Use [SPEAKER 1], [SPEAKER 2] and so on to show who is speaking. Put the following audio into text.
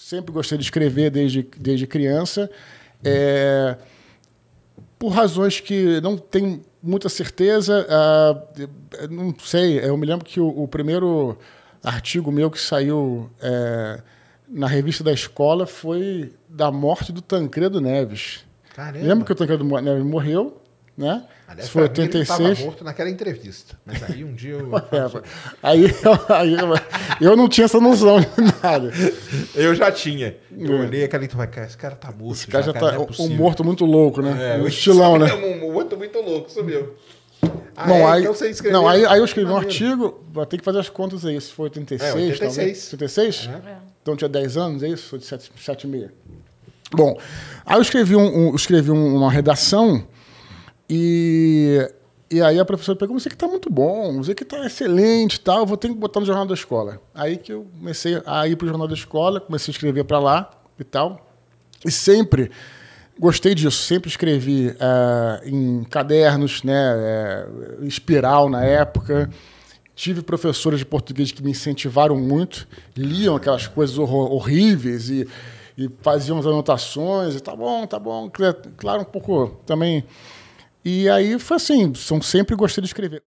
[SPEAKER 1] sempre gostei de escrever desde, desde criança. É, por razões que não tem muita certeza, não sei. Eu me lembro que o, o primeiro artigo meu que saiu é, na revista da escola foi da morte do Tancredo Neves. Caramba. Lembro que o Tancredo Neves morreu né? Aliás, foi 86. Ele estava morto naquela entrevista. Mas aí um dia eu. é, aí, aí eu, eu não tinha essa noção de nada. Eu já tinha. Eu é. olhei aquela e então, cara, esse cara tá morto. Esse cara já, já tá. Cara, é um morto muito louco, né? É, um estilão, né? É um morto muito louco, sumiu. Ah, é, aí, então você escreveu. Não, aí, aí eu escrevi um artigo, vou ter que fazer as contas aí. Se foi 86, é, 86. 86? Uhum. Então tinha 10 anos, é isso? Foi de 7,5. Bom, aí eu escrevi, um, um escrevi uma redação e, e aí a professora pegou, você que tá muito bom, você que tá excelente e tá? tal, vou ter que botar no Jornal da Escola. Aí que eu comecei a ir pro Jornal da Escola, comecei a escrever para lá e tal. E sempre gostei disso, sempre escrevi eh, em cadernos, né, eh, espiral na época. Tive professores de português que me incentivaram muito, liam aquelas coisas hor horríveis e, e faziam as anotações, e tá bom, tá bom. Claro, um pouco também e aí foi assim, são sempre gostei de escrever.